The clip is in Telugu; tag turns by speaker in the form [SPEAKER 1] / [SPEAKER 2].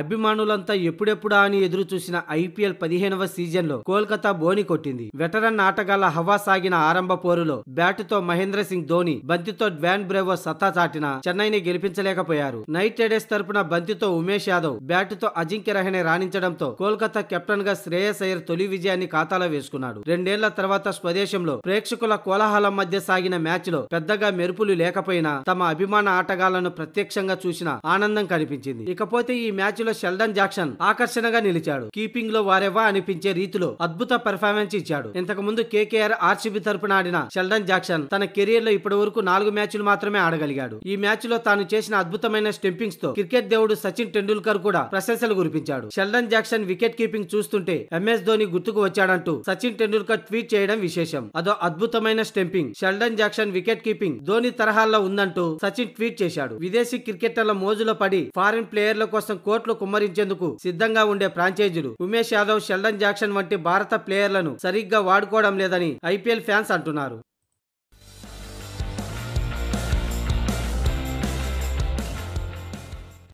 [SPEAKER 1] అభిమానులంతా ఎప్పుడెప్పుడా అని ఎదురు చూసిన ఐపీఎల్ పదిహేనవ సీజన్లో కోల్కతా బోని కొట్టింది వెటరన్ ఆటగాళ్ల హవా సాగిన ఆరంభ పోరులో బ్యాటుతో మహేంద్ర సింగ్ ధోని బంతితో డ్వాన్ బ్రేవో సత్తా చాటిన చెన్నైని గెలిపించలేకపోయారు నైట్ రైడర్స్ తరపున బంతితో ఉమేష్ యాదవ్ బ్యాటుతో అజింక్య రహణి రాణించడంతో కోల్కతా కెప్టెన్ గా శ్రేయస్ అయ్యర్ తొలి విజయాన్ని ఖాతాలో వేసుకున్నాడు రెండేళ్ల తర్వాత స్వదేశంలో ప్రేక్షకుల కోలాహలం మధ్య సాగిన మ్యాచ్ లో పెద్దగా మెరుపులు లేకపోయినా తమ అభిమాన ఆటగాళ్లను ప్రత్యక్షంగా చూసిన ఆనందం కనిపించింది ఇకపోతే ఈ మ్యాచ్ మ్యాచ్లో షెల్డన్ జాక్సన్ ఆకర్షణగా నిలిచాడు కీపింగ్ లో వారెవా అనిపించే రీతిలో అద్భుత పెర్ఫార్మెన్స్ ఇచ్చాడు ఇంతకు ముందు కేకేఆర్ ఆర్సీబీ తరపున ఆడిన షెల్డన్ జాక్సన్ తన కెరీర్ లో ఇప్పటి వరకు నాలుగు మ్యాచ్లు మాత్రమే ఆడగలిగాడు ఈ మ్యాచ్ లో తాను చేసిన అద్భుతమైన స్టెంపింగ్స్ తో క్రికెట్ దేవుడు సచిన్ టెండూల్కర్ కూడా ప్రశంసలు గురిపించాడు షెల్డన్ జాక్సన్ వికెట్ కీపింగ్ చూస్తుంటే ఎంఎస్ ధోని గుర్తుకు వచ్చాడంటూ సచిన్ టెండూల్కర్ ట్వీట్ చేయడం విశేషం అదో అద్భుతమైన stumping Sheldon Jackson wicket keeping Dhoni తరహాల్లో ఉందంటూ సచిన్ ట్వీట్ చేశాడు విదేశీ క్రికెటర్ల మోజులో పడి ఫారిన్ ప్లేయర్ల కోసం కోర్టులో టాస్లు కుమ్మరించేందుకు సిద్ధంగా ఉండే ఫ్రాంచైజీలు ఉమేష్ యాదవ్ షెల్డన్ జాక్సన్ వంటి భారత ప్లేయర్లను సరిగ్గా వాడుకోవడం లేదని ఐపీఎల్ ఫ్యాన్స్ అంటున్నారు